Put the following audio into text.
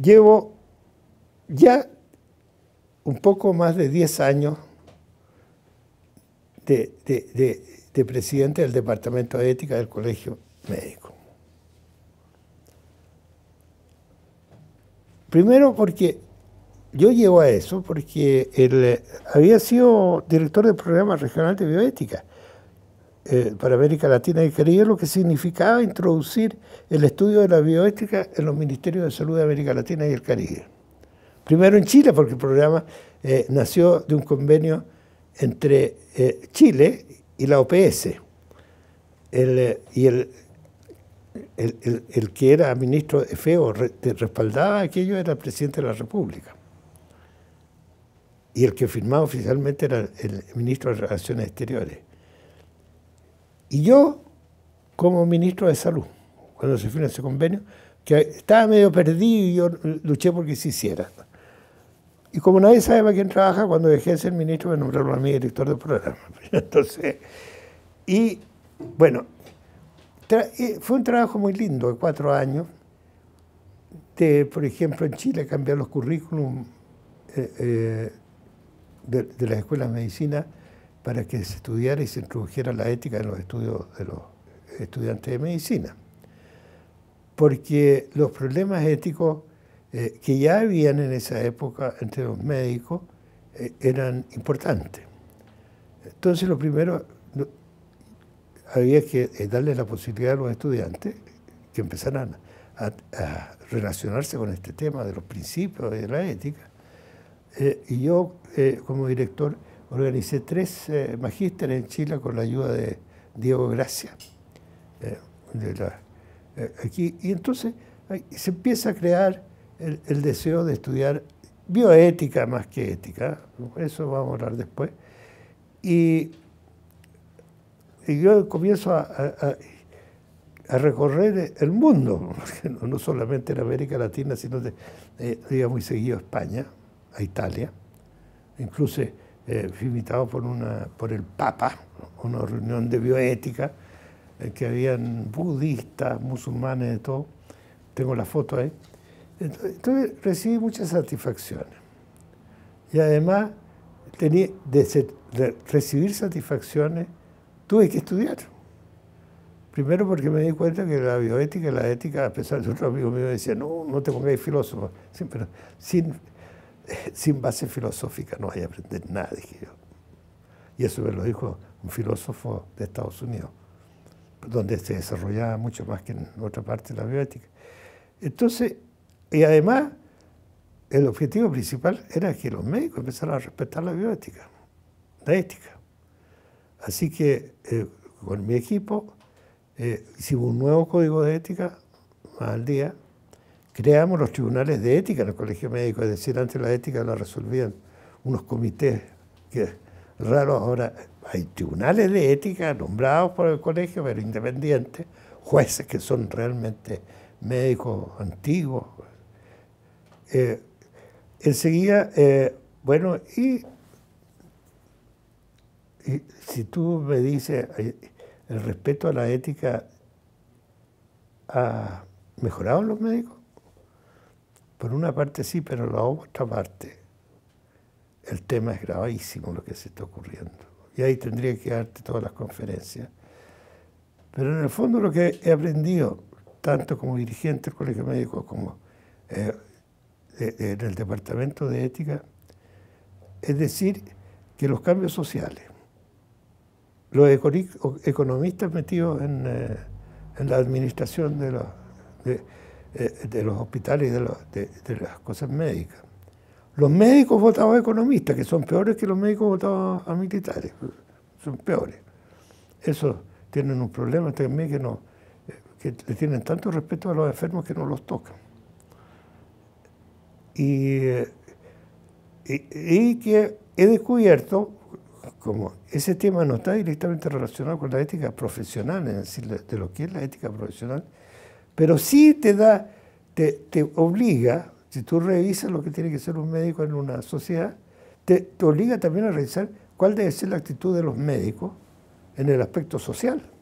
Llevo ya un poco más de 10 años de, presidente del Departamento de Ética del Colegio Médico. Primero porque yo llevo a eso porque él había sido director del programa regional de bioética eh, para América Latina y Caribe lo que significaba introducir el estudio de la bioética en los ministerios de salud de América Latina y el Caribe. Primero en Chile, porque el programa eh, nació de un convenio entre eh, Chile y la OPS. y el, el, que era ministro de feo respaldaba aquello era el presidente de la República y el que firmaba oficialmente era el ministro de Relaciones Exteriores. Y yo, como ministro de Salud, cuando se firmó ese convenio, que estaba medio perdido y yo luché porque se hiciera. Y como nadie sabe para quién trabaja, cuando dejé de ser ministro me nombraron a mí director del programa. Entonces, y bueno, fue un trabajo muy lindo de cuatro años, por ejemplo, en Chile cambiar los currículums eh, eh, de, de las escuelas de medicina para que se estudiara y se introdujera la ética en los estudios de los estudiantes de medicina. Porque los problemas éticos eh, que ya habían en esa época entre los médicos eh, eran importantes. Entonces lo primero había que eh, darle la posibilidad a los estudiantes que empezaran a, relacionarse con este tema de los principios de la ética. y yo, como director, Organicé tres eh, magísteres en Chile con la ayuda de Diego Gracia. Eh, eh, aquí, y entonces se empieza a crear el, deseo de estudiar bioética más que ética, eso vamos a hablar después. Y, yo comienzo a, recorrer el mundo, no solamente en América Latina, sino de, eh, muy seguido a España, a Italia, incluso eh, fui invitado por, una, por el Papa, una reunión de bioética, eh, que habían budistas, musulmanes, de todo. Tengo la foto ahí. Entonces, recibí muchas satisfacciones. Y además, tenía, de, recibir satisfacciones, tuve que estudiar. Primero porque me di cuenta que la bioética y la ética, a pesar de otro amigo mío decía, no, no te pongáis filósofo, sin sin base filosófica no hay a aprender nada, dije yo. Y eso me lo dijo un filósofo de Estados Unidos, donde se desarrollaba mucho más que en otra parte de la bioética. Entonces, y además, el objetivo principal era que los médicos empezaran a respetar la bioética, la ética. Así que eh, con mi equipo eh, hicimos un nuevo código de ética más al día, creamos los tribunales de ética en el colegio médico, es decir, antes la ética la resolvían unos comités que raros ahora hay tribunales de ética nombrados por el colegio, pero independientes, jueces que son realmente médicos antiguos. Eh, enseguida, eh, bueno, y, y, si tú me dices, eh, el respeto a la ética ha mejorado en los médicos, por una parte sí, pero la otra parte, el tema es gravísimo lo que se está ocurriendo. Y ahí tendría que darte todas las conferencias. Pero en el fondo lo que he aprendido, tanto como dirigente del Colegio Médico como en eh, el Departamento de Ética, es decir, que los cambios sociales, los economistas metidos en, eh, en la administración de los... Eh, de los hospitales y de, las cosas médicas. Los médicos votados a economistas, que son peores que los médicos votados a militares, son peores. Esos tienen un problema también que, no, eh, que le tienen tanto respeto a los enfermos que no los tocan. Y, eh, y, y que he descubierto, como ese tema no está directamente relacionado con la ética profesional, es decir, de lo que es la ética profesional, pero sí te da, te, te obliga, si tú revisas lo que tiene que ser un médico en una sociedad, te obliga también a revisar cuál debe ser la actitud de los médicos en el aspecto social.